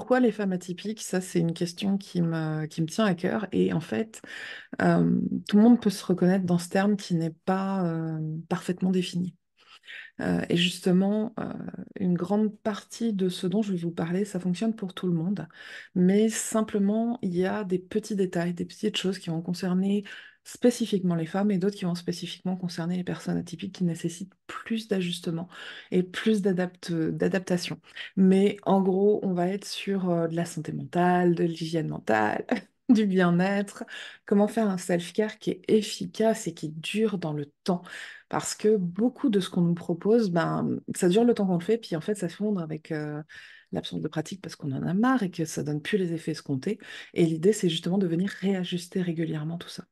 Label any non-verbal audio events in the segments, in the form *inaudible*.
Pourquoi les femmes atypiques Ça, c'est une question qui me, qui me tient à cœur. Et en fait, euh, tout le monde peut se reconnaître dans ce terme qui n'est pas euh, parfaitement défini. Euh, et justement, une grande partie de ce dont je vais vous parler, ça fonctionne pour tout le monde. Mais simplement, il y a des petits détails, des petites choses qui vont concerner spécifiquement les femmes et d'autres qui vont spécifiquement concerner les personnes atypiques qui nécessitent plus d'ajustement et plus d'adaptation. Mais en gros, on va être sur euh, de la santé mentale, de l'hygiène mentale, *laughs* du bien-être, comment faire un self-care qui est efficace et qui dure dans le temps. Parce que beaucoup de ce qu'on nous propose, ben, ça dure le temps qu'on le fait, puis en fait, ça fondre avec euh, l'absence de pratique parce qu'on en a marre et que ça donne plus les effets escomptés. Et l'idée, c'est justement de venir réajuster régulièrement tout ça.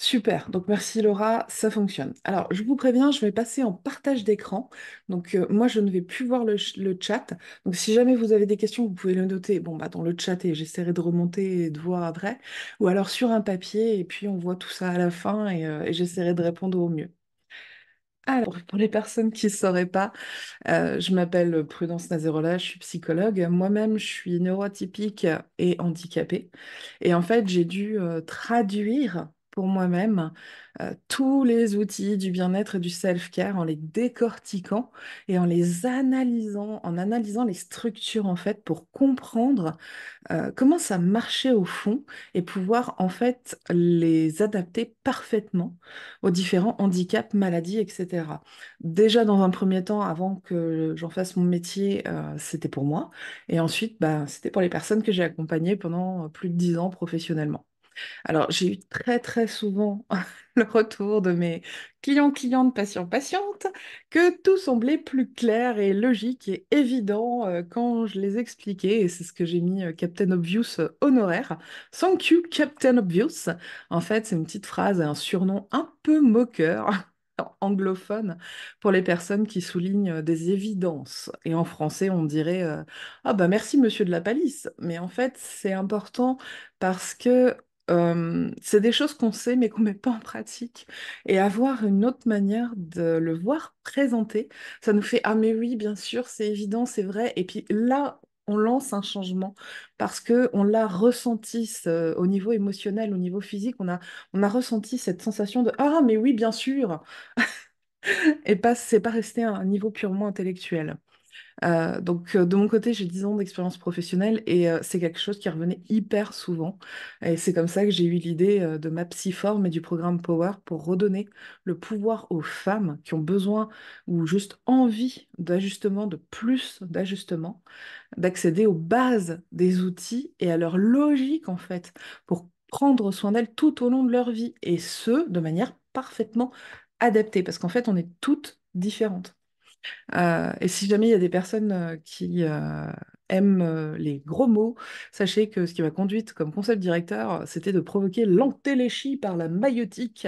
Super, donc merci Laura, ça fonctionne. Alors, je vous préviens, je vais passer en partage d'écran. Donc, euh, moi, je ne vais plus voir le, chat. Donc, si jamais vous avez des questions, vous pouvez le noter bon, bah, dans le chat et j'essaierai de remonter et de voir après. Ou alors sur un papier et puis on voit tout ça à la fin et, euh, j'essaierai de répondre au mieux. Alors, pour les personnes qui ne sauraient pas, euh, je m'appelle Prudence Nazerola, je suis psychologue. Moi-même, je suis neurotypique et handicapée. Et en fait, j'ai dû traduire pour moi-même euh, tous les outils du bien-être et du self-care en les décortiquant et en les analysant, en analysant les structures en fait pour comprendre euh, comment ça marchait au fond et pouvoir en fait les adapter parfaitement aux différents handicaps, maladies, etc. Déjà dans un premier temps, avant que j'en fasse mon métier, euh, c'était pour moi et ensuite bah, c'était pour les personnes que j'ai accompagnées pendant plus de dix ans professionnellement. Alors, j'ai eu très, très souvent *laughs* le retour de mes clients, clientes, patients, patientes, que tout semblait plus clair et logique et évident euh, quand je les expliquais. Et c'est ce que j'ai mis euh, Captain Obvious euh, honoraire. Sans you, Captain Obvious. En fait, c'est une petite phrase, et un surnom un peu moqueur *laughs* anglophone pour les personnes qui soulignent des évidences. Et en français, on dirait Ah bah merci monsieur de la palisse. Mais en fait, c'est important parce que c'est des choses qu'on sait mais qu'on ne met pas en pratique. Et avoir une autre manière de le voir présenté, ça nous fait Ah mais oui, bien sûr, c'est évident, c'est vrai. Et puis là, on lance un changement parce que on l'a ressenti au niveau émotionnel, au niveau physique, on a, on a ressenti cette sensation de Ah mais oui, bien sûr *laughs* Et pas, c'est pas resté à un niveau purement intellectuel. Euh, donc euh, de mon côté, j'ai 10 ans d'expérience professionnelle et euh, c'est quelque chose qui revenait hyper souvent. Et c'est comme ça que j'ai eu l'idée de ma psyforme et du programme Power pour redonner le pouvoir aux femmes qui ont besoin ou juste envie d'ajustement, de plus d'ajustement, d'accéder aux bases des outils et à leur logique en fait pour prendre soin d'elles tout au long de leur vie et ce, de manière parfaitement adaptée parce qu'en fait, on est toutes différentes. Euh, et si jamais il y a des personnes euh, qui euh, aiment les gros mots, sachez que ce qui m'a conduite comme concept directeur, c'était de provoquer l'entéléchie par la maïotique.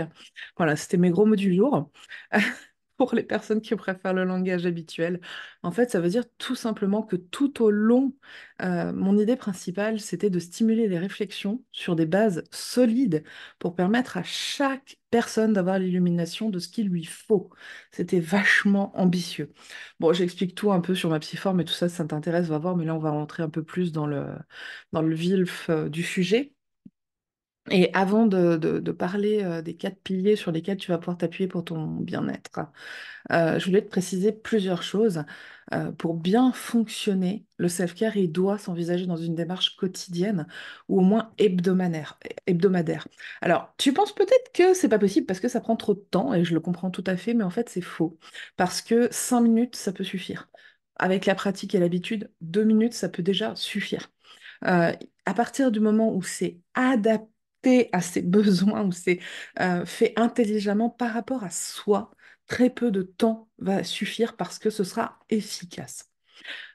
Voilà, c'était mes gros mots du jour. *laughs* pour les personnes qui préfèrent le langage habituel. En fait, ça veut dire tout simplement que tout au long, euh, mon idée principale, c'était de stimuler les réflexions sur des bases solides pour permettre à chaque personne d'avoir l'illumination de ce qu'il lui faut. C'était vachement ambitieux. Bon, j'explique tout un peu sur ma psyforme et tout ça, si ça t'intéresse, va voir, mais là, on va rentrer un peu plus dans le, dans le vif euh, du sujet. Et avant de, parler euh, des quatre piliers sur lesquels tu vas pouvoir t'appuyer pour ton bien-être, euh, je voulais te préciser plusieurs choses. Euh, pour bien fonctionner, le self-care, il doit s'envisager dans une démarche quotidienne ou au moins hebdomadaire. hebdomadaire. Alors, tu penses peut-être que c'est pas possible parce que ça prend trop de temps, et je le comprends tout à fait, mais en fait, c'est faux. Parce que cinq minutes, ça peut suffire. Avec la pratique et l'habitude, deux minutes, ça peut déjà suffire. à partir du moment où c'est adapté, à ses besoins ou c'est euh, fait intelligemment par rapport à soi, très peu de temps va suffire parce que ce sera efficace.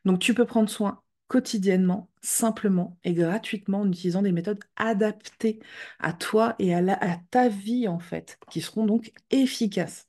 Donc tu peux prendre soin quotidiennement, simplement et gratuitement en utilisant des méthodes adaptées à toi et à ta vie en fait, qui seront donc efficaces.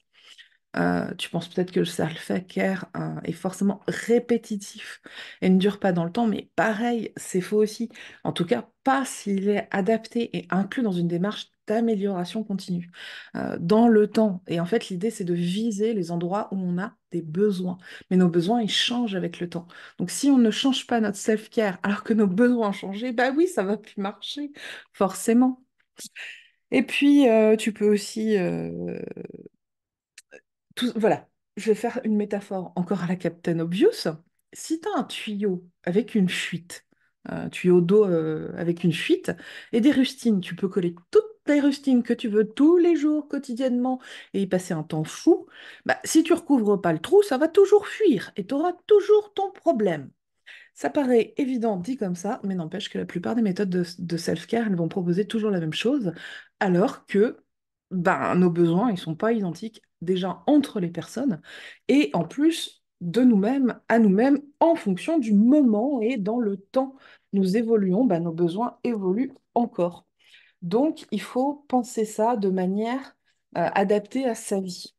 Euh, tu penses peut-être que le self-care euh, est forcément répétitif et ne dure pas dans le temps, mais pareil, c'est faux aussi. En tout cas, pas s'il est adapté et inclus dans une démarche d'amélioration continue euh, dans le temps. Et en fait, l'idée, c'est de viser les endroits où on a des besoins. Mais nos besoins, ils changent avec le temps. Donc, si on ne change pas notre self-care alors que nos besoins ont changé, bah oui, ça va plus marcher, forcément. Et puis, tu peux aussi voilà, je vais faire une métaphore encore à la Captain Obvious. Si tu as un tuyau avec une fuite, un tuyau d'eau euh, avec une fuite, et des rustines, tu peux coller toutes les rustines que tu veux tous les jours, quotidiennement, et y passer un temps fou. Bah, si tu recouvres pas le trou, ça va toujours fuir, et tu auras toujours ton problème. Ça paraît évident dit comme ça, mais n'empêche que la plupart des méthodes de, self-care, elles vont proposer toujours la même chose, alors que ben, nos besoins, ils ne sont pas identiques déjà entre les personnes et en plus de nous-mêmes à nous-mêmes en fonction du moment et dans le temps. Nous évoluons, bah, nos besoins évoluent encore. Donc, il faut penser ça de manière euh, adaptée à sa vie.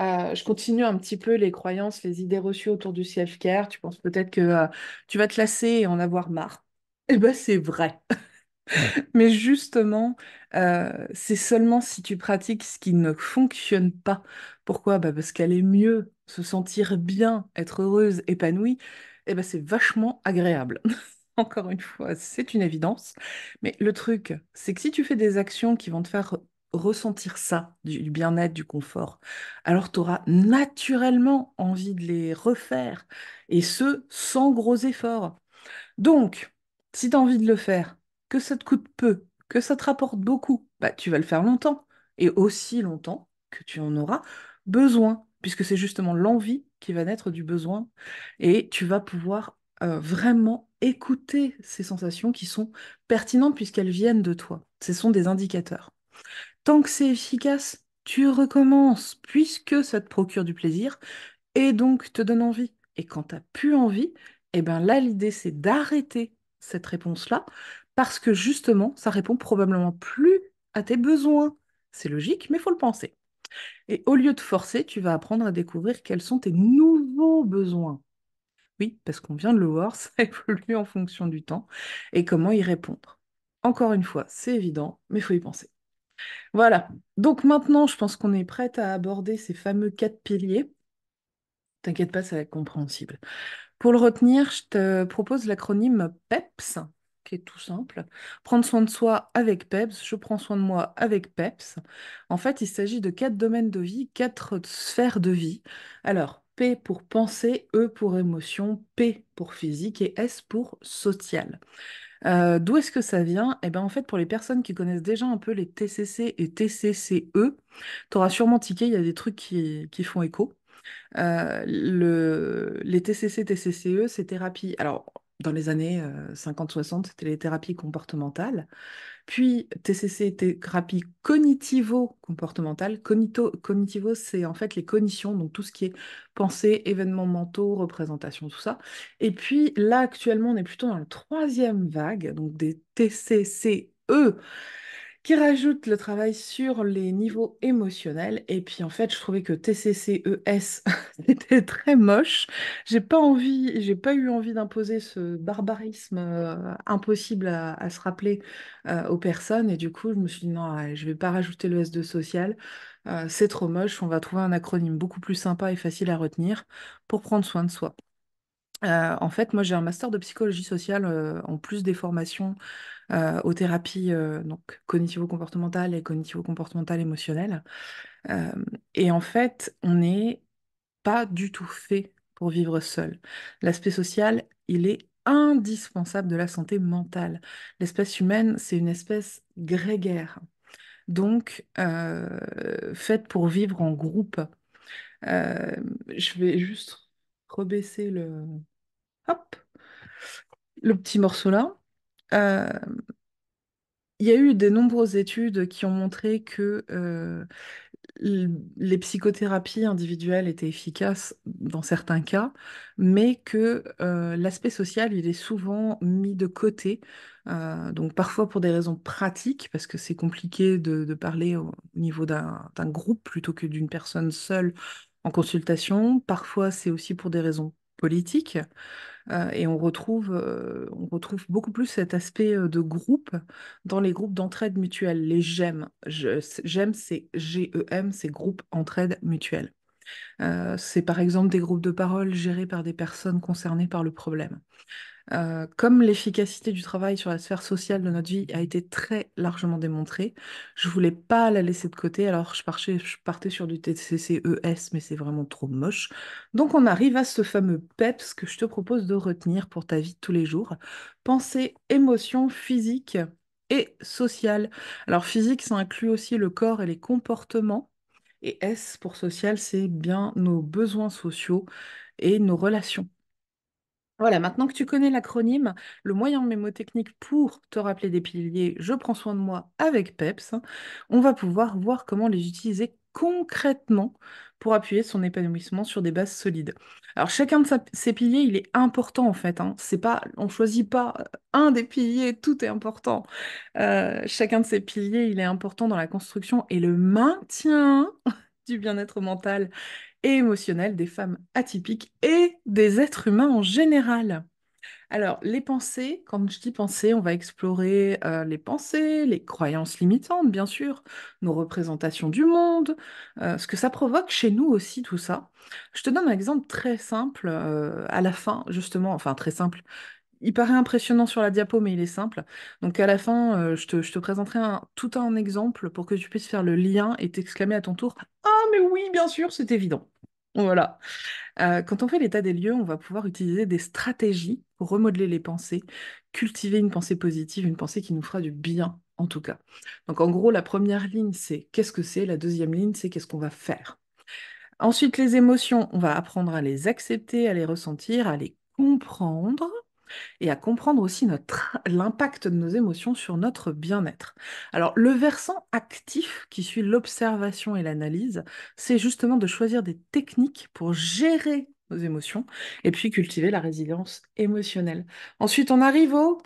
Euh, je continue un petit peu les croyances, les idées reçues autour du self-care. Tu penses peut-être que euh, tu vas te lasser et en avoir marre. Eh bien, c'est vrai. *laughs* Mais justement, euh, c'est seulement si tu pratiques ce qui ne fonctionne pas. Pourquoi? Bah parce qu'aller mieux, se sentir bien, être heureuse, épanouie, eh ben c'est vachement agréable. *laughs* Encore une fois, c'est une évidence. Mais le truc, c'est que si tu fais des actions qui vont te faire ressentir ça, du, bien-être, du confort, alors tu auras naturellement envie de les refaire, et ce, sans gros efforts Donc, si tu as envie de le faire, que ça te coûte peu, que ça te rapporte beaucoup, bah, tu vas le faire longtemps, et aussi longtemps que tu en auras besoin, puisque c'est justement l'envie qui va naître du besoin, et tu vas pouvoir euh, vraiment écouter ces sensations qui sont pertinentes puisqu'elles viennent de toi. Ce sont des indicateurs. Tant que c'est efficace, tu recommences puisque ça te procure du plaisir et donc te donne envie. Et quand tu n'as plus envie, eh ben là, l'idée, c'est d'arrêter cette réponse-là parce que justement, ça répond probablement plus à tes besoins. C'est logique, mais il faut le penser. Et au lieu de forcer, tu vas apprendre à découvrir quels sont tes nouveaux besoins. Oui, parce qu'on vient de le voir, *laughs* ça évolue en fonction du temps et comment y répondre. Encore une fois, c'est évident, mais il faut y penser. Voilà, donc maintenant, je pense qu'on est prête à aborder ces fameux quatre piliers. T'inquiète pas, ça va être compréhensible. Pour le retenir, je te propose l'acronyme PEPS, tout simple. Prendre soin de soi avec PEPS, je prends soin de moi avec PEPS. En fait, il s'agit de quatre domaines de vie, quatre sphères de vie. Alors, P pour pensée, E pour émotion, P pour physique et S pour social. Euh, d'où est-ce que ça vient Eh bien, en fait, pour les personnes qui connaissent déjà un peu les TCC et TCCE, tu auras sûrement tiqué, il y a des trucs qui, font écho. Euh, le, les TCC, TCCE, c'est thérapie. Alors, dans les années 50-60, euh, c'était les thérapies comportementales, puis TCC, thérapie cognitivo-comportementale. cognitivo, c'est en fait les cognitions, donc tout ce qui est pensée, événements mentaux, représentations, tout ça. Et puis là, actuellement, on est plutôt dans la troisième vague, donc des TCCE, qui rajoute le travail sur les niveaux émotionnels. Et puis en fait, je trouvais que TCCES *laughs* était très moche. J'ai pas envie, j'ai pas eu envie d'imposer ce barbarisme euh, impossible à, se rappeler euh, aux personnes. Et du coup, je me suis dit non, je je vais pas rajouter le S2 social. Euh, c'est trop moche. On va trouver un acronyme beaucoup plus sympa et facile à retenir pour prendre soin de soi. en fait, moi j'ai un master de psychologie sociale en plus des formations euh, aux thérapies euh, donc cognitivo-comportementales et cognitivo-comportementales émotionnelles. Euh, et en fait, on n'est pas du tout fait pour vivre seul. L'aspect social, il est indispensable de la santé mentale. L'espèce humaine, c'est une espèce grégaire, donc faite pour vivre en groupe. je vais juste rebaisser le... Hop, le petit morceau là il y a eu de nombreuses études qui ont montré que les psychothérapies individuelles étaient efficaces dans certains cas, mais que l'aspect social, il est souvent mis de côté. donc parfois pour des raisons pratiques, parce que c'est compliqué de, parler au niveau d'un groupe plutôt que d'une personne seule en consultation. Parfois c'est aussi pour des raisons politiques. Euh, et on retrouve, euh, on retrouve beaucoup plus cet aspect euh, de groupe dans les groupes d'entraide mutuelle, les GEM. GEM, c'est G-E-M, c'est groupe d'entraide mutuelle. c'est par exemple des groupes de parole gérés par des personnes concernées par le problème. Euh, comme l'efficacité du travail sur la sphère sociale de notre vie a été très largement démontrée, je voulais pas la laisser de côté, alors je partais, sur du TCCES, mais c'est vraiment trop moche. Donc on arrive à ce fameux PEPS que je te propose de retenir pour ta vie tous les jours. Pensée, émotion, physique et sociale. Alors physique, ça inclut aussi le corps et les comportements. Et S pour social, c'est bien nos besoins sociaux et nos relations. Voilà, maintenant que tu connais l'acronyme, le moyen mémotechnique pour te rappeler des piliers Je prends soin de moi avec PEPS, on va pouvoir voir comment les utiliser concrètement pour appuyer son épanouissement sur des bases solides. Alors chacun de ces piliers, il est important en fait. on hein. C'est pas, on choisit pas euh, un des piliers, tout est important. Euh, chacun de ces piliers, il est important dans la construction et le maintien *laughs* du bien-être mental et des femmes atypiques et des êtres humains en général. Alors, les pensées, quand je dis pensées, on va explorer euh, les pensées, les croyances limitantes, bien sûr, nos représentations du monde, euh, ce que ça provoque chez nous aussi, tout ça. Je te donne un exemple très simple euh, à la fin, justement, enfin très simple. Il paraît impressionnant sur la diapo, mais il est simple. Donc à la fin, je te, présenterai tout un exemple pour que tu puisses faire le lien et t'exclamer à ton tour Ah, mais oui, bien sûr, c'est évident. Voilà. Euh, quand on fait l'état des lieux, on va pouvoir utiliser des stratégies remodeler les pensées, cultiver une pensée positive, une pensée qui nous fera du bien, en tout cas. Donc en gros, la première ligne, c'est qu'est-ce que c'est La deuxième ligne, c'est qu'est-ce qu'on va faire Ensuite, les émotions, on va apprendre à les accepter, à les ressentir, à les comprendre et à comprendre aussi *laughs* l'impact de nos émotions sur notre bien-être. Alors le versant actif qui suit l'observation et l'analyse, c'est justement de choisir des techniques pour gérer nos émotions et puis cultiver la résilience émotionnelle. Ensuite, on arrive au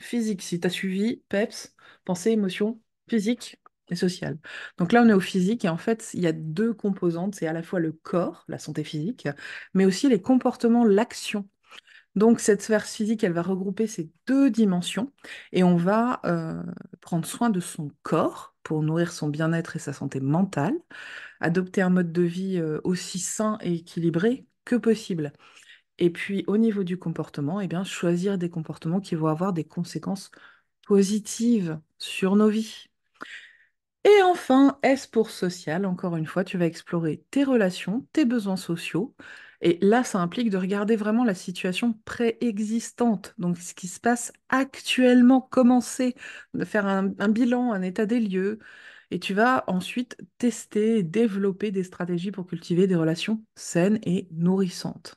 physique. Si tu as suivi PEPS, pensée, émotion, physique, et sociale. Donc là, on est au physique et en fait, il y a deux composantes. C'est à la fois le corps, la santé physique, mais aussi les comportements, l'action donc cette sphère physique, elle va regrouper ces deux dimensions et on va euh, prendre soin de son corps pour nourrir son bien-être et sa santé mentale, adopter un mode de vie euh, aussi sain et équilibré que possible. Et puis au niveau du comportement, eh bien, choisir des comportements qui vont avoir des conséquences positives sur nos vies. Et enfin, S pour social, encore une fois, tu vas explorer tes relations, tes besoins sociaux, et là, ça implique de regarder vraiment la situation préexistante, donc ce qui se passe actuellement, commencer, de faire un, un bilan, un état des lieux, et tu vas ensuite tester, développer des stratégies pour cultiver des relations saines et nourrissantes.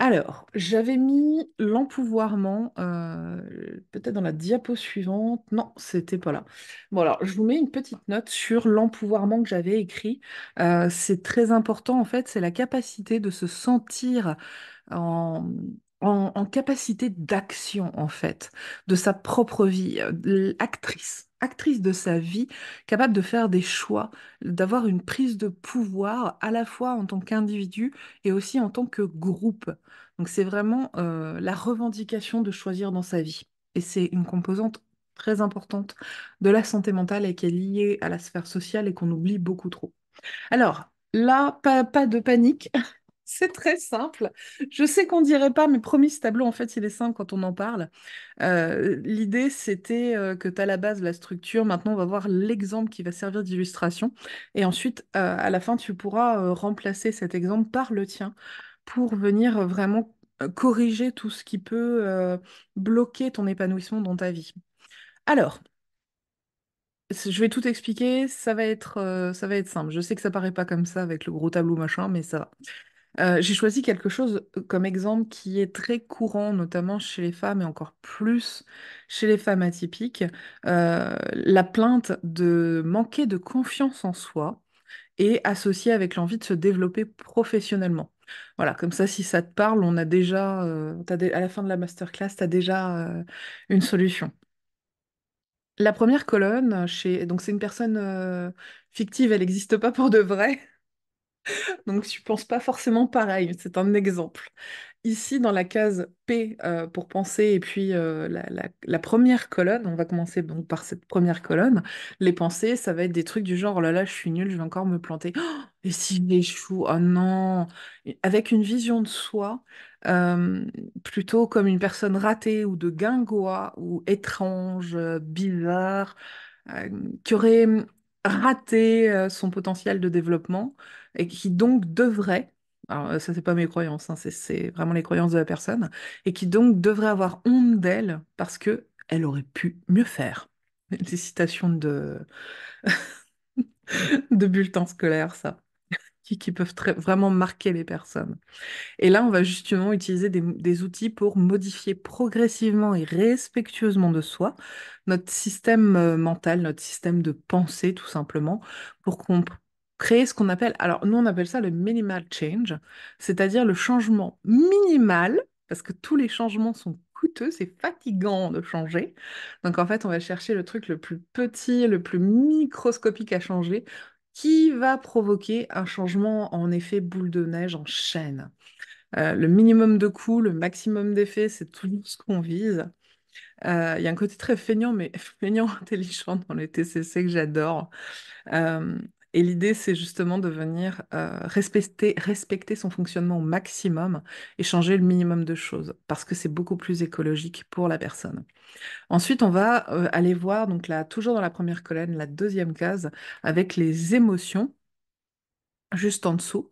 Alors, j'avais mis l'empouvoirment, euh, peut-être dans la diapo suivante. Non, c'était pas là. Bon, alors, je vous mets une petite note sur l'empouvoirment que j'avais écrit. Euh, c'est très important, en fait, c'est la capacité de se sentir en, en, capacité d'action, en fait, de sa propre vie, euh, actrice actrice de sa vie, capable de faire des choix, d'avoir une prise de pouvoir à la fois en tant qu'individu et aussi en tant que groupe. Donc c'est vraiment euh, la revendication de choisir dans sa vie. Et c'est une composante très importante de la santé mentale et qui est liée à la sphère sociale et qu'on oublie beaucoup trop. Alors, là, pas de panique. C'est très simple. Je sais qu'on dirait pas, mais promis, ce tableau, en fait, il est simple quand on en parle. Euh, l'idée, c'était euh, que tu as la base la structure. Maintenant, on va voir l'exemple qui va servir d'illustration. Et ensuite, euh, à la fin, tu pourras remplacer cet exemple par le tien pour venir vraiment corriger tout ce qui peut bloquer ton épanouissement dans ta vie. Alors, je vais tout expliquer, ça va être, ça va être simple. Je sais que ça paraît pas comme ça avec le gros tableau machin, mais ça va. Euh, j'ai choisi quelque chose euh, comme exemple qui est très courant, notamment chez les femmes et encore plus chez les femmes atypiques, euh, la plainte de manquer de confiance en soi et associée avec l'envie de se développer professionnellement. Voilà, comme ça, si ça te parle, on a déjà, à la fin de la masterclass, tu as déjà une solution. La première colonne, donc c'est une personne fictive, elle n'existe pas pour de vrai. Donc tu penses pas forcément pareil, c'est un exemple. Ici, dans la case P euh, pour penser et puis euh, la, première colonne, on va commencer donc par cette première colonne, les pensées, ça va être des trucs du genre, oh là là, je suis nulle, je vais encore me planter. et oh, si j'échoue, oh non Avec une vision de soi, euh, plutôt comme une personne ratée ou de guingois ou étrange, bizarre, qui aurait raté euh, son potentiel de développement et qui donc devrait, alors euh, ça c'est pas mes croyances, hein, c'est vraiment les croyances de la personne, et qui donc devrait avoir honte d'elle parce que elle aurait pu mieux faire. *laughs* Des citations de, *laughs* de bulletin scolaire ça qui, peuvent vraiment marquer les personnes. Et là, on va justement utiliser des, outils pour modifier progressivement et respectueusement de soi notre système euh, mental, notre système de pensée tout simplement, pour créer ce qu'on appelle, alors nous on appelle ça le minimal change, c'est-à-dire le changement minimal, parce que tous les changements sont coûteux, c'est fatigant de changer. Donc en fait, on va chercher le truc le plus petit, le plus microscopique à changer qui va provoquer un changement en effet boule de neige en chaîne. Euh, le minimum de coûts, le maximum d'effets, c'est tout ce qu'on vise. Euh, il y a un côté très feignant, mais *laughs* feignant intelligent dans les TCC que j'adore. Euh, et l'idée, c'est justement de venir euh, respecter, respecter son fonctionnement au maximum et changer le minimum de choses, parce que c'est beaucoup plus écologique pour la personne. Ensuite, on va euh, aller voir, donc là, toujours dans la première colonne, la deuxième case, avec les émotions juste en dessous.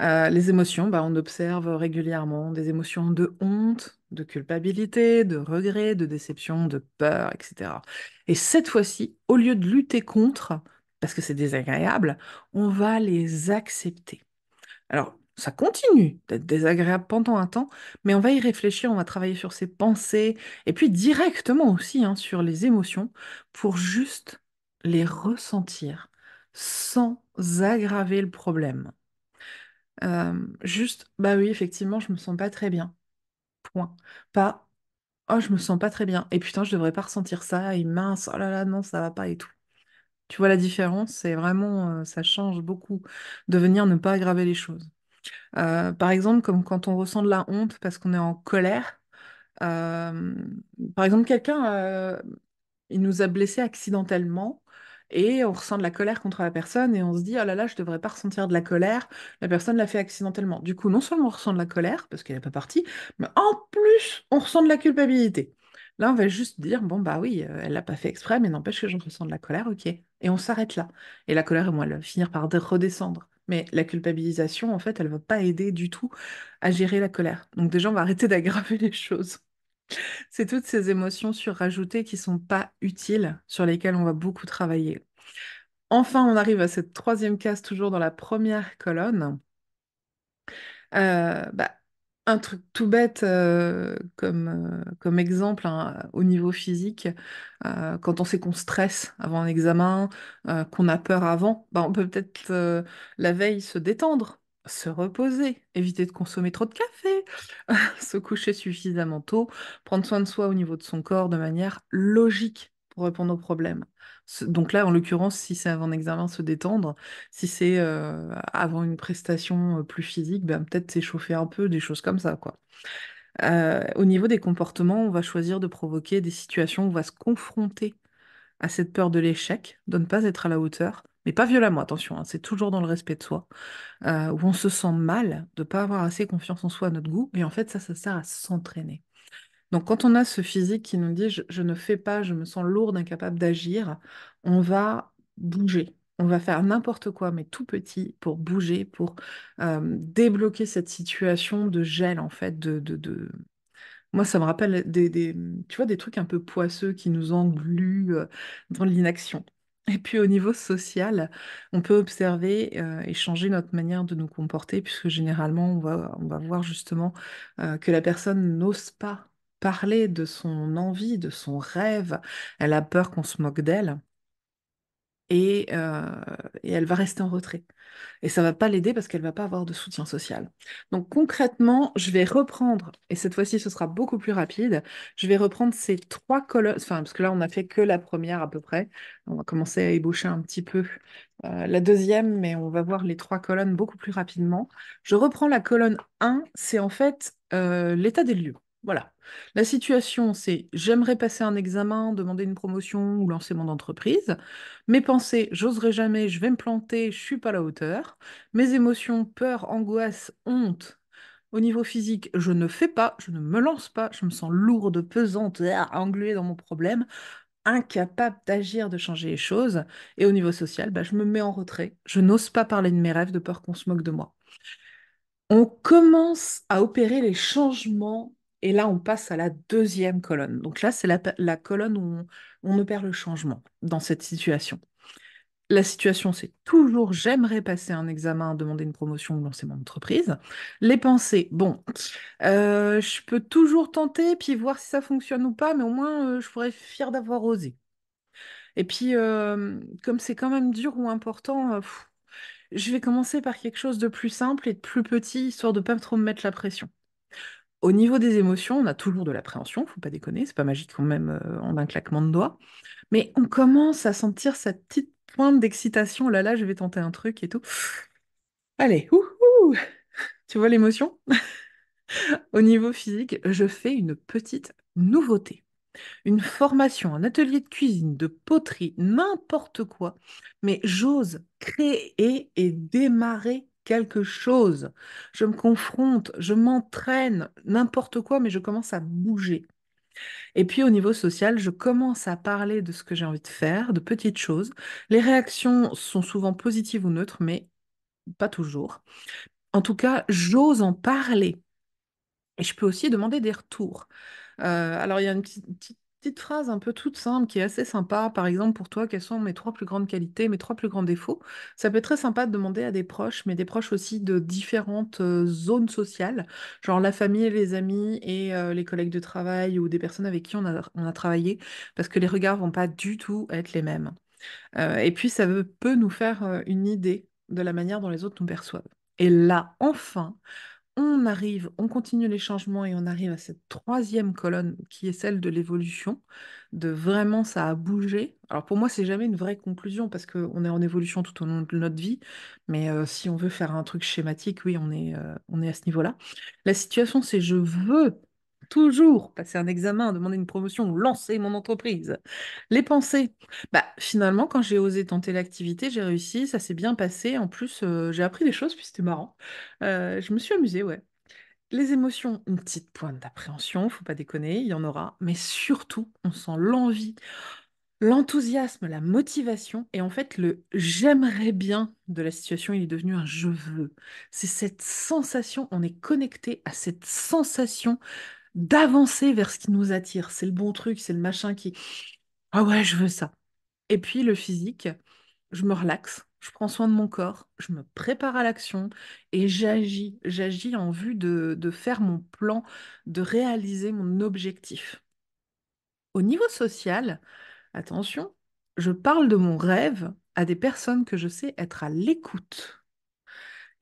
Euh, les émotions, bah, on observe régulièrement des émotions de honte, de culpabilité, de regret, de déception, de peur, etc. Et cette fois-ci, au lieu de lutter contre, parce que c'est désagréable, on va les accepter. Alors, ça continue d'être désagréable pendant un temps, mais on va y réfléchir, on va travailler sur ses pensées, et puis directement aussi hein, sur les émotions, pour juste les ressentir sans aggraver le problème. Euh, juste, bah oui, effectivement, je me sens pas très bien. Point. Pas, oh, je me sens pas très bien. Et putain, je devrais pas ressentir ça, et mince, oh là là, non, ça va pas et tout. Tu vois la différence, c'est vraiment, euh, ça change beaucoup de venir ne pas aggraver les choses. Euh, par exemple, comme quand on ressent de la honte parce qu'on est en colère. Euh, par exemple, quelqu'un, il nous a blessé accidentellement et on ressent de la colère contre la personne et on se dit oh là là je devrais pas ressentir de la colère la personne l'a fait accidentellement du coup non seulement on ressent de la colère parce qu'elle n'est pas partie mais en plus on ressent de la culpabilité Là, on va juste dire, bon, bah oui, euh, elle l'a pas fait exprès, mais n'empêche que j'en ressens de la colère, ok. Et on s'arrête là. Et la colère, elle va finir par redescendre. Mais la culpabilisation, en fait, elle ne va pas aider du tout à gérer la colère. Donc déjà, on va arrêter *laughs* d'aggraver les choses. C'est toutes ces émotions surrajoutées qui ne sont pas utiles, sur lesquelles on va beaucoup travailler. Enfin, on arrive à cette troisième case, toujours dans la première colonne. Euh, bah, un truc tout bête euh, comme, euh, comme exemple hein, au niveau physique, euh, quand on sait qu'on stresse avant un examen, qu'on a peur avant, bah, on peut peut-être la veille se détendre, se reposer, éviter de consommer trop de café, *laughs* se coucher suffisamment tôt, prendre soin de soi au niveau de son corps de manière logique répondre aux problèmes. Donc là, en l'occurrence, si c'est avant un examen, se détendre. Si c'est euh, avant une prestation euh, plus physique, ben, peut-être s'échauffer un peu, des choses comme ça. quoi. Euh, au niveau des comportements, on va choisir de provoquer des situations où on va se confronter à cette peur de l'échec, de ne pas être à la hauteur, mais pas violemment, attention, hein, c'est toujours dans le respect de soi, où on se sent mal de ne pas avoir assez confiance en soi à notre goût, et en fait ça, ça sert à s'entraîner. Donc quand on a ce physique qui nous dit je, ne fais pas, je me sens lourde, incapable d'agir, on va bouger. On va faire n'importe quoi, mais tout petit, pour bouger, pour euh, débloquer cette situation de gel, en fait, de, Moi, ça me rappelle des, tu vois, des trucs un peu poisseux qui nous engluent euh, dans l'inaction. Et puis au niveau social, on peut observer euh, et changer notre manière de nous comporter, puisque généralement, on va, on va voir justement que la personne n'ose pas parler de son envie, de son rêve. Elle a peur qu'on se moque d'elle. Euh, et, elle va rester en retrait. Et ça va pas l'aider parce qu'elle va pas avoir de soutien social. Donc concrètement, je vais reprendre, et cette fois-ci ce sera beaucoup plus rapide, je vais reprendre ces trois colonnes, enfin parce que là on n'a fait que la première à peu près, on va commencer à ébaucher un petit peu euh, la deuxième, mais on va voir les trois colonnes beaucoup plus rapidement. Je reprends la colonne 1, c'est en fait euh, l'état des lieux. Voilà. La situation, c'est j'aimerais passer un examen, demander une promotion ou lancer mon entreprise. Mes pensées, j'oserai jamais, je vais me planter, je suis pas à la hauteur. Mes émotions, peur, angoisse, honte. Au niveau physique, je ne fais pas, je ne me lance pas, je me sens lourde, pesante, ah, engluée dans mon problème, incapable d'agir, de changer les choses. Et au niveau social, bah, je me mets en retrait, je n'ose pas parler de mes rêves de peur qu'on se moque de moi. On commence à opérer les changements et là, on passe à la deuxième colonne. Donc là, c'est la, colonne où on, opère le changement dans cette situation. La situation, c'est toujours j'aimerais passer un examen, demander une promotion ou lancer mon entreprise. Les pensées, bon, euh, je peux toujours tenter, puis voir si ça fonctionne ou pas, mais au moins, euh, je pourrais être fière d'avoir osé. Et puis, euh, comme c'est quand même dur ou important, je vais commencer par quelque chose de plus simple et de plus petit, histoire de ne pas trop me mettre la pression. Au niveau des émotions, on a toujours de l'appréhension, ne faut pas déconner, c'est pas magique quand même euh, en un claquement de doigts, mais on commence à sentir cette petite pointe d'excitation, là là, je vais tenter un truc et tout. Allez, ouhou Tu vois l'émotion *laughs* Au niveau physique, je fais une petite nouveauté. Une formation, un atelier de cuisine, de poterie, n'importe quoi. Mais j'ose créer et démarrer quelque chose. Je me confronte, je m'entraîne, n'importe quoi, mais je commence à bouger. Et puis au niveau social, je commence à parler de ce que j'ai envie de faire, de petites choses. Les réactions sont souvent positives ou neutres, mais pas toujours. En tout cas, j'ose en parler. Et je peux aussi demander des retours. Euh, alors, il y a une petite, Petite phrase un peu toute simple qui est assez sympa, par exemple pour toi, quelles sont mes trois plus grandes qualités, mes trois plus grands défauts. Ça peut être très sympa de demander à des proches, mais des proches aussi de différentes zones sociales, genre la famille, les amis et les collègues de travail ou des personnes avec qui on a, travaillé, parce que les regards vont pas du tout être les mêmes. et puis ça peut nous faire une idée de la manière dont les autres nous perçoivent. Et là, enfin, on arrive, on continue les changements et on arrive à cette troisième colonne qui est celle de l'évolution, de vraiment ça a bougé. Alors pour moi, c'est jamais une vraie conclusion parce qu'on est en évolution tout au long de notre vie, mais euh, si on veut faire un truc schématique, oui, on est, euh, on est à ce niveau-là. La situation, c'est je veux toujours passer un examen, demander une promotion, lancer mon entreprise. Les pensées. Bah, finalement, quand j'ai osé tenter l'activité, j'ai réussi, ça s'est bien passé. En plus, euh, j'ai appris des choses, puis c'était marrant. Euh, je me suis amusée, ouais. Les émotions, une petite pointe d'appréhension, faut pas déconner, il y en aura. Mais surtout, on sent l'envie, l'enthousiasme, la motivation. Et en fait, le j'aimerais bien de la situation, il est devenu un je veux. C'est cette sensation, on est connecté à cette sensation d'avancer vers ce qui nous attire. C'est le bon truc, c'est le machin qui... Ah ouais, je veux ça. Et puis le physique, je me relaxe, je prends soin de mon corps, je me prépare à l'action et j'agis. J'agis en vue de, de, faire mon plan, de réaliser mon objectif. Au niveau social, attention, je parle de mon rêve à des personnes que je sais être à l'écoute.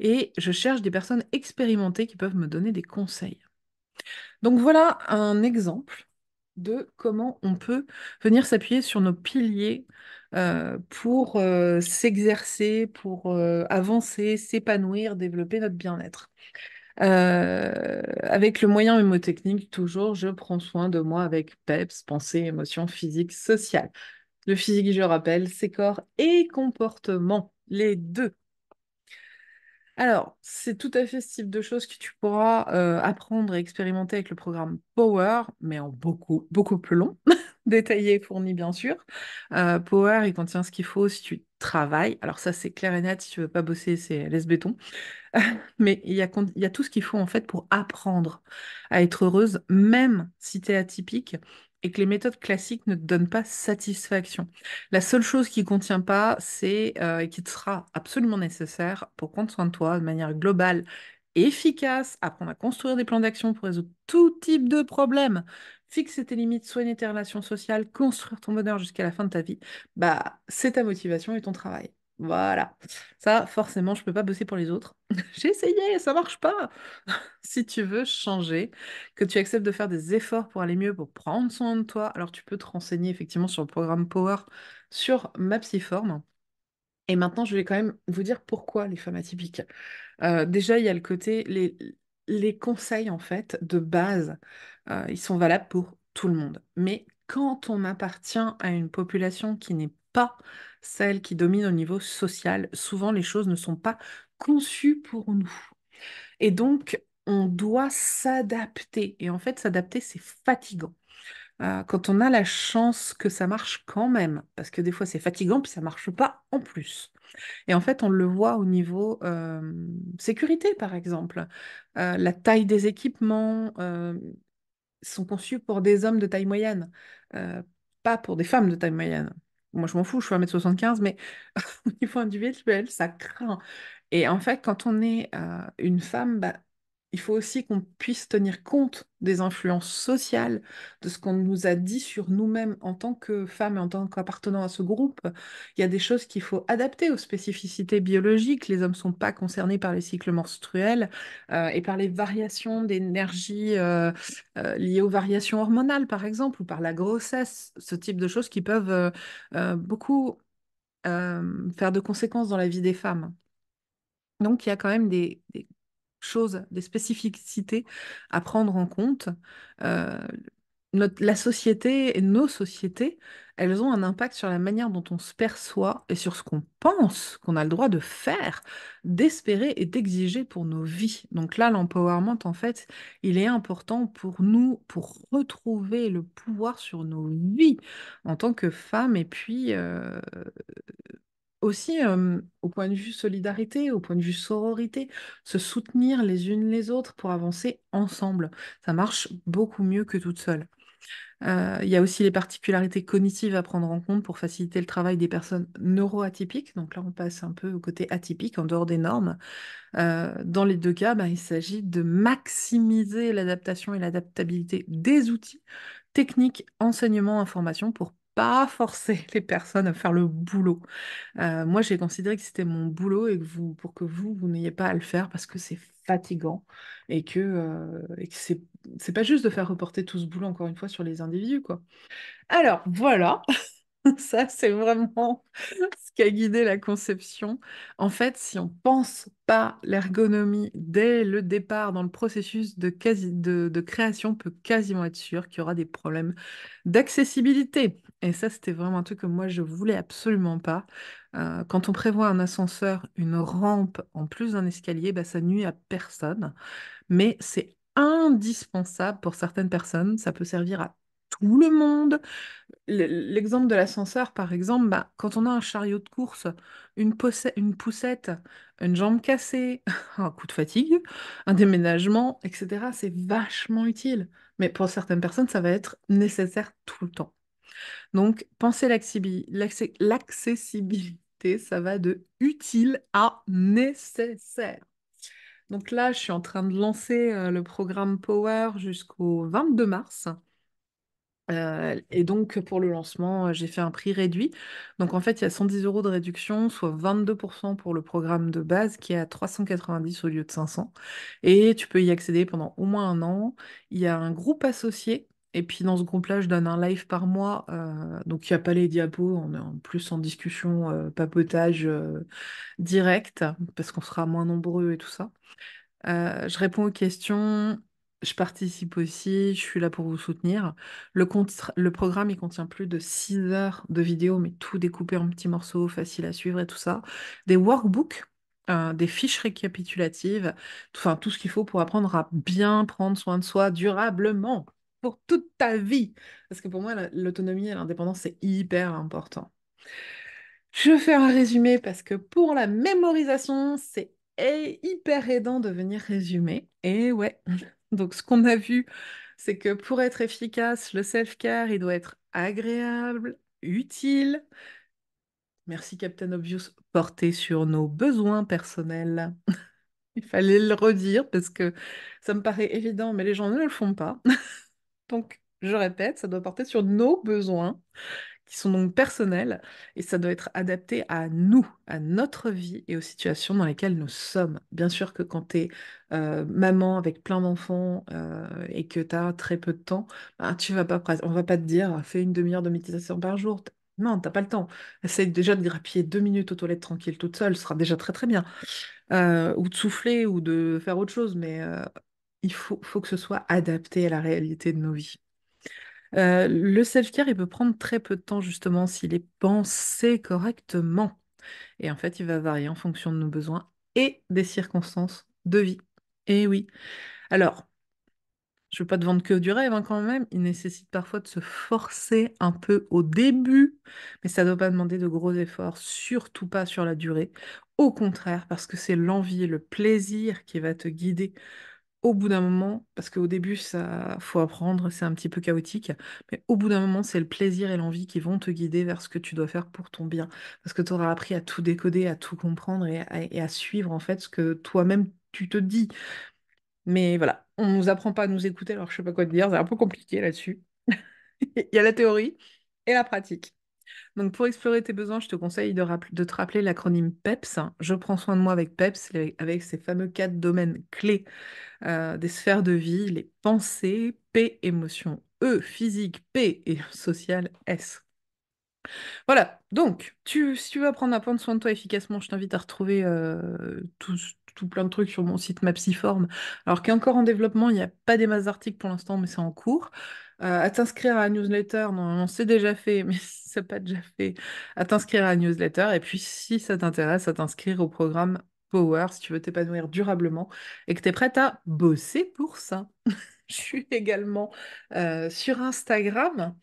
Et je cherche des personnes expérimentées qui peuvent me donner des conseils. Donc voilà un exemple de comment on peut venir s'appuyer sur nos piliers euh, pour euh, s'exercer, pour euh, avancer, s'épanouir, développer notre bien-être. avec le moyen mnémotechnique, toujours, je prends soin de moi avec PEPS, pensée, émotion, physique, sociale. Le physique, je rappelle, c'est corps et comportement, les deux. Alors, c'est tout à fait ce type de choses que tu pourras euh, apprendre et expérimenter avec le programme Power, mais en beaucoup, beaucoup plus long, *laughs* détaillé et fourni bien sûr. Euh, Power, il contient ce qu'il faut si tu travailles. Alors ça, c'est clair et net, si tu veux pas bosser, c'est laisse-béton. *laughs* mais il y a, il y a tout ce qu'il faut en fait pour apprendre à être heureuse, même si tu es atypique, et que les méthodes classiques ne te donnent pas satisfaction. La seule chose qui ne contient pas, c'est euh, et qui te sera absolument nécessaire pour prendre soin de toi de manière globale et efficace, apprendre à construire des plans d'action pour résoudre tout type de problème, fixer tes limites, soigner tes relations sociales, construire ton bonheur jusqu'à la fin de ta vie, bah c'est ta motivation et ton travail. Voilà. Ça, forcément, je ne peux pas bosser pour les autres. *laughs* J'ai essayé, ça marche pas. *laughs* si tu veux changer, que tu acceptes de faire des efforts pour aller mieux, pour prendre soin de toi, alors tu peux te renseigner effectivement sur le programme Power, sur ma Et maintenant, je vais quand même vous dire pourquoi les femmes atypiques. Euh, déjà, il y a le côté, les, conseils en fait de base, euh, ils sont valables pour tout le monde. Mais quand on appartient à une population qui n'est pas celle qui domine au niveau social. Souvent, les choses ne sont pas conçues pour nous. Et donc, on doit s'adapter. Et en fait, s'adapter, c'est fatigant. Euh, quand on a la chance que ça marche quand même, parce que des fois c'est fatigant, puis ça marche pas en plus. Et en fait, on le voit au niveau euh, sécurité, par exemple. Euh, la taille des équipements sont conçus pour des hommes de taille moyenne, pas pour des femmes de taille moyenne. Moi, je m'en fous, je suis 1m75, mais *laughs* au niveau individuel, ça craint. Et en fait, quand on est euh, une femme, bah, il faut aussi qu'on puisse tenir compte des influences sociales, de ce qu'on nous a dit sur nous-mêmes en tant que femmes et en tant qu'appartenant à ce groupe. Il y a des choses qu'il faut adapter aux spécificités biologiques. Les hommes ne sont pas concernés par les cycles menstruels euh, et par les variations d'énergie euh, euh, liées aux variations hormonales, par exemple, ou par la grossesse, ce type de choses qui peuvent beaucoup faire de conséquences dans la vie des femmes. Donc il y a quand même des choses, des spécificités à prendre en compte. Euh, notre, la société et nos sociétés, elles ont un impact sur la manière dont on se perçoit et sur ce qu'on pense qu'on a le droit de faire, d'espérer et d'exiger pour nos vies. Donc là, l'empowerment, en fait, il est important pour nous, pour retrouver le pouvoir sur nos vies en tant que femmes et puis euh, aussi au point de vue solidarité, au point de vue sororité, se soutenir les unes les autres pour avancer ensemble. Ça marche beaucoup mieux que toute seule. il y a aussi les particularités cognitives à prendre en compte pour faciliter le travail des personnes neuroatypiques. Donc là, on passe un peu au côté atypique, en dehors des normes. dans les deux cas, bah, il s'agit de maximiser l'adaptation et l'adaptabilité des outils techniques, enseignement, information pour pas forcer *laughs* les personnes à faire le boulot. Euh, moi, j'ai considéré que c'était mon boulot et que vous, pour que vous, vous n'ayez pas à le faire parce que c'est fatigant et que, euh, c'est, pas juste de faire reporter tout ce boulot, encore une fois, sur les individus, quoi. Alors, voilà. *laughs* Ça, c'est vraiment *laughs* ce qui a guidé la conception. En fait, si on pense pas l'ergonomie dès le départ dans le processus de, de création, on peut quasiment être sûr qu'il y aura des problèmes d'accessibilité, et ça, c'était vraiment un truc que moi, je voulais absolument pas. Euh, quand on prévoit un ascenseur, une rampe en plus d'un escalier, bah, ça nuit à personne. Mais c'est indispensable pour certaines personnes. Ça peut servir à tout le monde. L'exemple de l'ascenseur, par exemple, bah, quand on a un chariot de course, une, une poussette, une jambe cassée, *laughs* un coup de fatigue, un déménagement, etc., c'est vachement utile. Mais pour certaines personnes, ça va être nécessaire tout le temps. Donc, à l'accessibilité, ça va de utile à nécessaire. Donc là, je suis en train de lancer euh, le programme Power jusqu'au 22 mars. Euh, et donc, pour le lancement, euh, j'ai fait un prix réduit. Donc, en fait, il y a 110 euros de réduction, soit 22% pour le programme de base qui est à 390 au lieu de 500. Et tu peux y accéder pendant au moins un an. Il y a un groupe associé et puis dans ce groupe-là, je donne un live par mois. Euh, donc il n'y a pas les diapos, on est en plus en discussion, euh, papotage euh, direct, parce qu'on sera moins nombreux et tout ça. je réponds aux questions, je participe aussi, je suis là pour vous soutenir. Le, le programme, il contient plus de 6 heures de vidéos, mais tout découpé en petits morceaux, facile à suivre et tout ça. Des workbooks des fiches récapitulatives, enfin tout ce qu'il faut pour apprendre à bien prendre soin de soi durablement pour toute ta vie. Parce que pour moi, l'autonomie et l'indépendance, c'est hyper important. Je fais un résumé parce que pour la mémorisation, c'est hyper aidant de venir résumer. Et ouais, *laughs* donc ce qu'on a vu, c'est que pour être efficace, le self-care, il doit être agréable, utile. Merci Captain Obvious, porté sur nos besoins personnels. *laughs* il fallait le redire parce que ça me paraît évident, mais les gens ne le font pas. *laughs* Donc, je répète, ça doit porter sur nos besoins qui sont donc personnels et ça doit être adapté à nous, à notre vie et aux situations dans lesquelles nous sommes. Bien sûr que quand tu es euh, maman avec plein d'enfants euh, et que tu as très peu de temps, bah, tu vas pas on va pas te dire fais une demi-heure de méditation par jour. Non, t'as pas le temps. Essaye déjà de grappiller deux minutes aux toilettes tranquille toute seule, ce sera déjà très très bien. Euh, ou de souffler ou de faire autre chose, mais il faut, que ce soit adapté à la réalité de nos vies. Euh, le self-care, il peut prendre très peu de temps justement s'il est pensé correctement. Et en fait, il va varier en fonction de nos besoins et des circonstances de vie. Et eh oui. Alors, je ne veux pas te vendre que du rêve hein, quand même. Il nécessite parfois de se forcer un peu au début, mais ça ne doit pas demander de gros efforts, surtout pas sur la durée. Au contraire, parce que c'est l'envie, le plaisir qui va te guider au bout d'un moment, parce qu'au début, ça faut apprendre, c'est un petit peu chaotique, mais au bout d'un moment, c'est le plaisir et l'envie qui vont te guider vers ce que tu dois faire pour ton bien. Parce que tu auras appris à tout décoder, à tout comprendre et à, suivre en fait ce que toi-même tu te dis. Mais voilà, on ne nous apprend pas à nous écouter, alors je sais pas quoi te dire, c'est un peu compliqué là-dessus. *laughs* Il y a la théorie et la pratique. Donc, pour explorer tes besoins, je te conseille de, te rappeler l'acronyme PEPS. Je prends soin de moi avec PEPS, avec ces fameux quatre domaines clés euh, des sphères de vie, les pensées, P, e émotion, E, physique, P e et *laughs* social, S. Voilà, donc, si tu veux apprendre à prendre soin de toi efficacement, je t'invite à retrouver euh, tout, plein de trucs sur mon site mapsiforme, Alors, qui encore en développement, il n'y a pas des masses d'articles pour l'instant, mais c'est en cours à t'inscrire à la newsletter. Non, on s'est déjà fait, *laughs* mais c'est ça pas déjà fait, à t'inscrire à la newsletter. Et puis, si ça t'intéresse, à t'inscrire au programme Power si tu veux t'épanouir durablement et que tu es prête à bosser pour ça. *laughs* Je suis également euh, sur Instagram.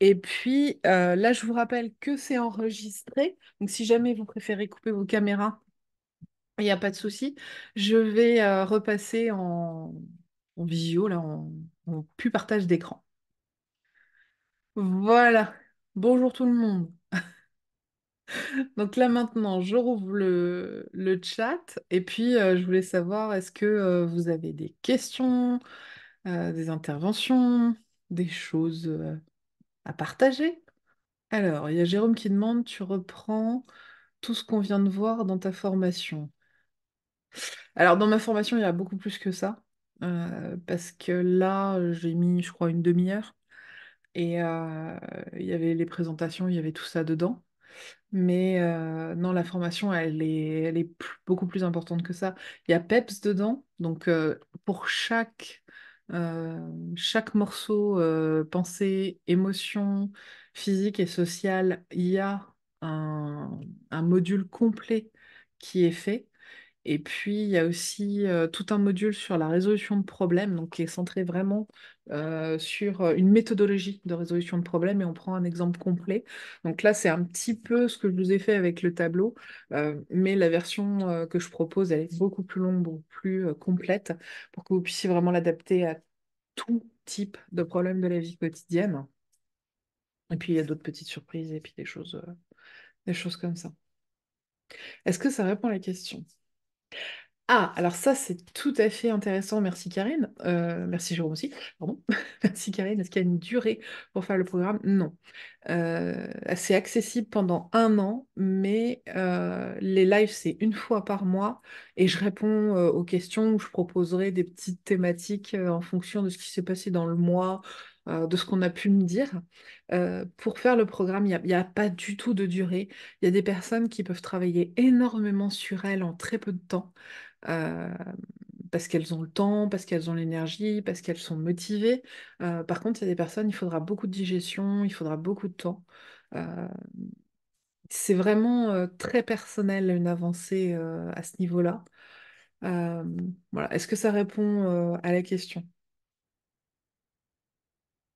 Et puis euh, là, je vous rappelle que c'est enregistré. Donc si jamais vous préférez couper vos caméras, il n'y a pas de souci. Je vais euh, repasser en, visio, là, en, en plus partage d'écran. Voilà. Bonjour tout le monde. *laughs* Donc là maintenant, je rouvre le, chat et puis euh, je voulais savoir est-ce que euh, vous avez des questions, euh, des interventions, des choses à partager? Alors, il y a Jérôme qui demande, tu reprends tout ce qu'on vient de voir dans ta formation. Alors dans ma formation, il y a beaucoup plus que ça parce que là, j'ai mis, je crois, une demi-heure. Et euh, il y avait les présentations, il y avait tout ça dedans. Mais euh, non, la formation, elle est, beaucoup plus importante que ça. Il y a PEPS dedans. Donc, euh, pour chaque, morceau, pensée, émotion, physique et sociale, il y a un module complet qui est fait. Et puis, il y a aussi tout un module sur la résolution de problèmes, donc qui est centré vraiment sur une méthodologie de résolution de problèmes. Et on prend un exemple complet. Donc là, c'est un petit peu ce que je vous ai fait avec le tableau, mais la version que je propose, elle est beaucoup plus longue, beaucoup plus complète, pour que vous puissiez vraiment l'adapter à tout type de problème de la vie quotidienne. Et puis, il y a d'autres petites surprises et puis des choses, des choses comme ça. Est-ce que ça répond à la question ah, alors ça, c'est tout à fait intéressant. Merci Karine. Euh, merci Jérôme aussi. Pardon. *laughs* merci Karine. Est-ce qu'il y a une durée pour faire le programme Non. Euh, c'est accessible pendant un an, mais euh, les lives, c'est une fois par mois et je réponds aux questions où je proposerai des petites thématiques en fonction de ce qui s'est passé dans le mois, euh, de ce qu'on a pu me dire. Euh, pour faire le programme, il n'y a, pas du tout de durée. Il y a des personnes qui peuvent travailler énormément sur elles en très peu de temps. Euh, parce qu'elles ont le temps, parce qu'elles ont l'énergie, parce qu'elles sont motivées. par contre, il y a des personnes, il faudra beaucoup de digestion, il faudra beaucoup de temps. c'est vraiment très personnel une avancée à ce niveau-là. voilà. Est-ce que ça répond à la question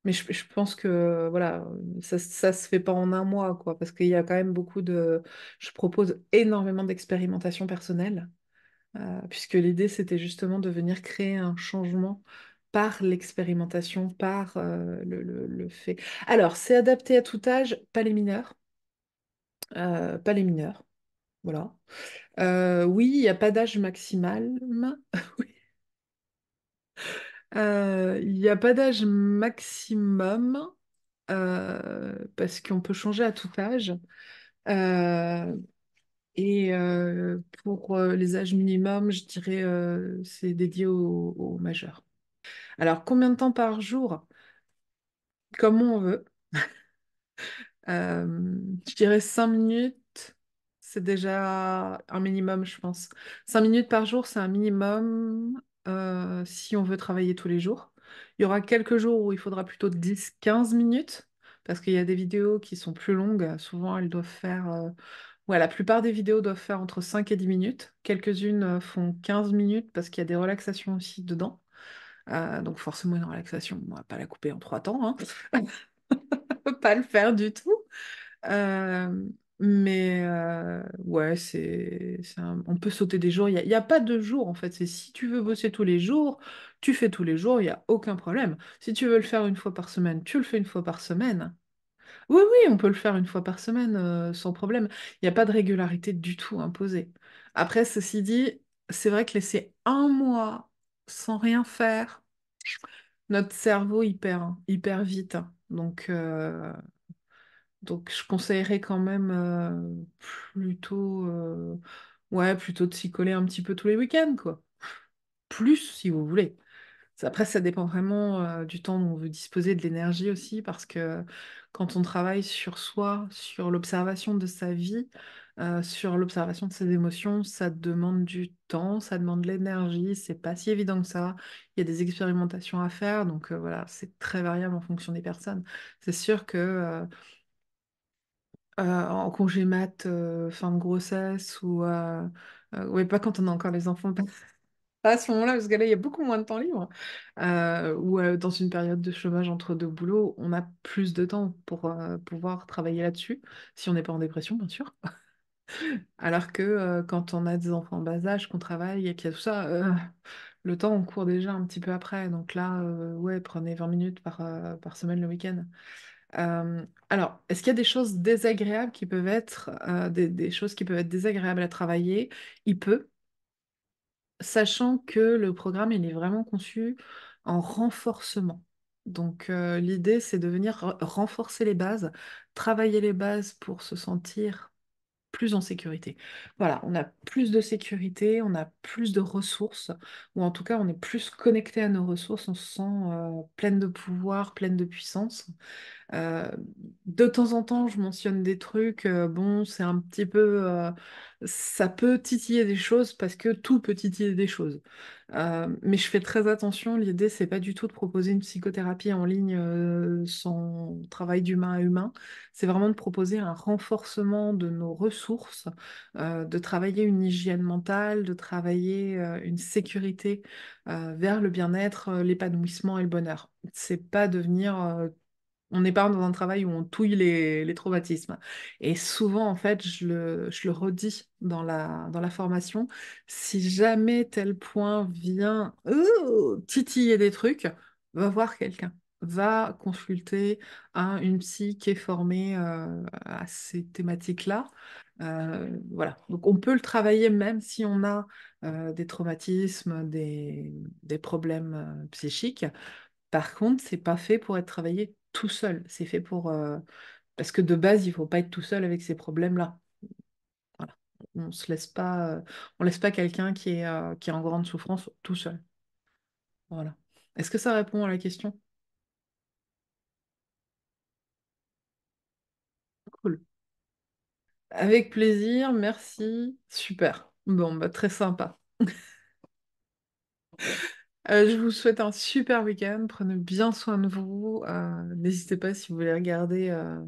mais je, pense que euh, voilà, ça, ne se fait pas en un mois, quoi, parce qu'il y a quand même beaucoup de. Je propose énormément d'expérimentation personnelle, euh, puisque l'idée c'était justement de venir créer un changement par l'expérimentation, par euh, le, fait. Alors, c'est adapté à tout âge, pas les mineurs. pas les mineurs. Voilà. oui, il n'y a pas d'âge maximal. *laughs* oui. Euh, il n'y a pas d'âge maximum euh, parce qu'on peut changer à tout âge. Euh, et pour les âges minimums, je dirais c'est dédié aux, majeurs. Alors, combien de temps par jour? Comme on veut. *laughs* je dirais 5 minutes, c'est déjà un minimum, je pense. 5 minutes par jour, c'est un minimum. Euh, si on veut travailler tous les jours. Il y aura quelques jours où il faudra plutôt 10-15 minutes, parce qu'il y a des vidéos qui sont plus longues. Souvent, elles doivent faire... Euh, la plupart des vidéos doivent faire entre 5 et 10 minutes. Quelques-unes euh, font 15 minutes parce qu'il y a des relaxations aussi dedans. donc forcément, une relaxation, on ne va pas la couper en trois temps. Hein. *laughs* pas le faire du tout. Euh, mais ouais, c'est, on peut sauter des jours. Il n'y a, pas de jour, en fait. C'est si tu veux bosser tous les jours, tu fais tous les jours, il n'y a aucun problème. Si tu veux le faire une fois par semaine, tu le fais une fois par semaine. Oui, oui, on peut le faire une fois par semaine, sans problème. Il n'y a pas de régularité du tout imposée. Après, ceci dit, c'est vrai que laisser un mois sans rien faire, notre cerveau, il perd, hein, vite. Hein. Donc, donc je conseillerais quand même euh, plutôt, euh, ouais, plutôt de s'y coller un petit peu tous les week-ends, quoi. Plus si vous voulez. Après, ça dépend vraiment euh, du temps dont on veut disposer, de l'énergie aussi, parce que quand on travaille sur soi, sur l'observation de sa vie, sur l'observation de ses émotions, ça demande du temps, ça demande de l'énergie, c'est pas si évident que ça. Il y a des expérimentations à faire, donc voilà, c'est très variable en fonction des personnes. C'est sûr que euh, en congé mat, euh, fin de grossesse, ou euh, pas quand on a encore les enfants, *laughs* pas à ce moment-là, parce que là, il y a beaucoup moins de temps libre. ou dans une période de chômage entre deux boulots, on a plus de temps pour pouvoir travailler là-dessus, si on n'est pas en dépression, bien sûr. *laughs* Alors que quand on a des enfants en bas âge, qu'on travaille et qu'il y a tout ça, le temps, on court déjà un petit peu après. Donc là, ouais, prenez 20 minutes par semaine le week-end alors, est-ce qu'il y a des choses désagréables qui peuvent être des, choses qui peuvent être désagréables à travailler? Il peut, sachant que le programme, il est vraiment conçu en renforcement. Donc, l'idée, c'est de venir renforcer les bases, travailler les bases pour se sentir plus en sécurité. Voilà, on a plus de sécurité, on a plus de ressources, ou en tout cas, on est plus connecté à nos ressources, on se sent pleine de pouvoir, pleine de puissance. Euh, de temps en temps, je mentionne des trucs. Euh, bon, c'est un petit peu. Euh, ça peut titiller des choses parce que tout peut titiller des choses. mais je fais très attention. L'idée, c'est pas du tout de proposer une psychothérapie en ligne sans travail d'humain à humain. C'est vraiment de proposer un renforcement de nos ressources, de travailler une hygiène mentale, de travailler une sécurité vers le bien-être, l'épanouissement et le bonheur. C'est pas devenir on n'est pas dans un travail où on touille les, traumatismes. Et souvent, en fait, je le, redis dans la, formation, si jamais tel point vient titiller des trucs, va voir quelqu'un va consulter une psy qui est formée euh, à ces thématiques-là. Euh, voilà, donc on peut le travailler même si on a euh, des traumatismes, des, des problèmes psychiques. Par contre, ce n'est pas fait pour être travaillé tout seul. C'est fait pour. Euh, parce que de base, il ne faut pas être tout seul avec ces problèmes-là. Voilà. On ne laisse pas, euh, on laisse pas quelqu'un qui, est, euh, qui est en grande souffrance tout seul. Voilà. Est-ce que ça répond à la question Cool. Avec plaisir, merci. Super. Bon, bah, très sympa. *laughs* Euh, je vous souhaite un super week-end. Prenez bien soin de vous. Euh, n'hésitez pas si vous voulez regarder euh,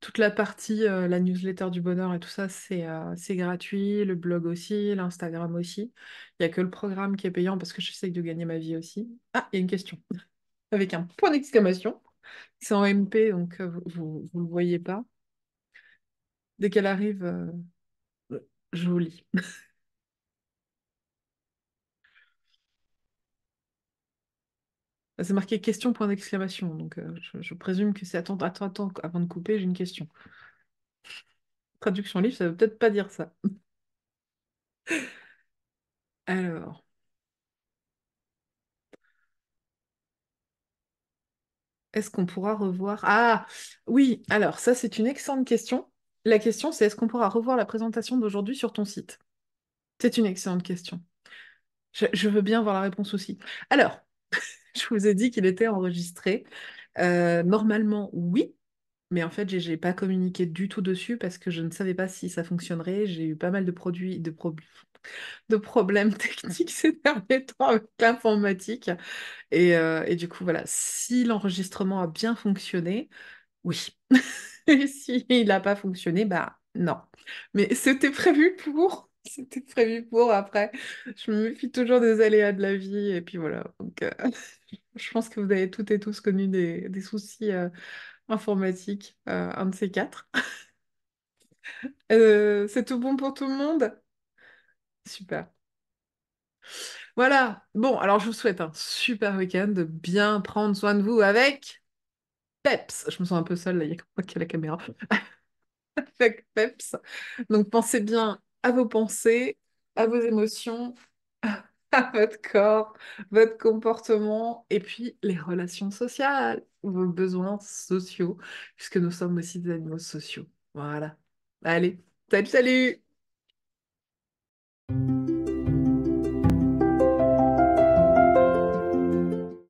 toute la partie, la newsletter du bonheur et tout ça, c'est c'est gratuit. Le blog aussi, l'Instagram aussi. Il n'y a que le programme qui est payant parce que j'essaie de gagner ma vie aussi. Ah, il y a une question *laughs* avec un point d'exclamation. C'est en MP, donc vous ne le voyez pas. Dès qu'elle arrive, je vous lis. *laughs* C'est marqué question, point d'exclamation. Donc, euh, je, présume que c'est attends, attends, attends, avant de couper, j'ai une question. Traduction livre, ça ne veut peut-être pas dire ça. *laughs* Alors. Est-ce qu'on pourra revoir Ah oui, alors ça c'est une excellente question. La question c'est est-ce qu'on pourra revoir la présentation d'aujourd'hui sur ton site C'est une excellente question. je, veux bien voir la réponse aussi. Alors, *laughs* je vous ai dit qu'il était enregistré. Euh, normalement, oui, mais en fait, je n'ai pas communiqué du tout dessus parce que je ne savais pas si ça fonctionnerait. J'ai eu pas mal de produits, problèmes *laughs* techniques ces derniers temps avec l'informatique. Et, euh, et, du coup, voilà, si l'enregistrement a bien fonctionné, oui. *laughs* et s'il n'a pas fonctionné, bah non. Mais c'était prévu pour *laughs* C'était prévu pour après. Je me méfie toujours des aléas de la vie. Et puis voilà. Donc, euh, *laughs* je pense que vous avez toutes et tous connu des, des soucis euh, informatiques, euh, un de ces quatre. *laughs* c'est tout bon pour tout le monde? Super. Voilà. Bon, alors je vous souhaite un super week-end, de bien prendre soin de vous avec Peps. Je me sens un peu seule, là, il y a que qui ai la caméra. avec Peps. Donc pensez bien à vos pensées, à vos émotions, *laughs* à votre corps, votre comportement et puis les relations sociales, vos besoins sociaux, puisque nous sommes aussi des animaux sociaux. Voilà. Allez, salut, salut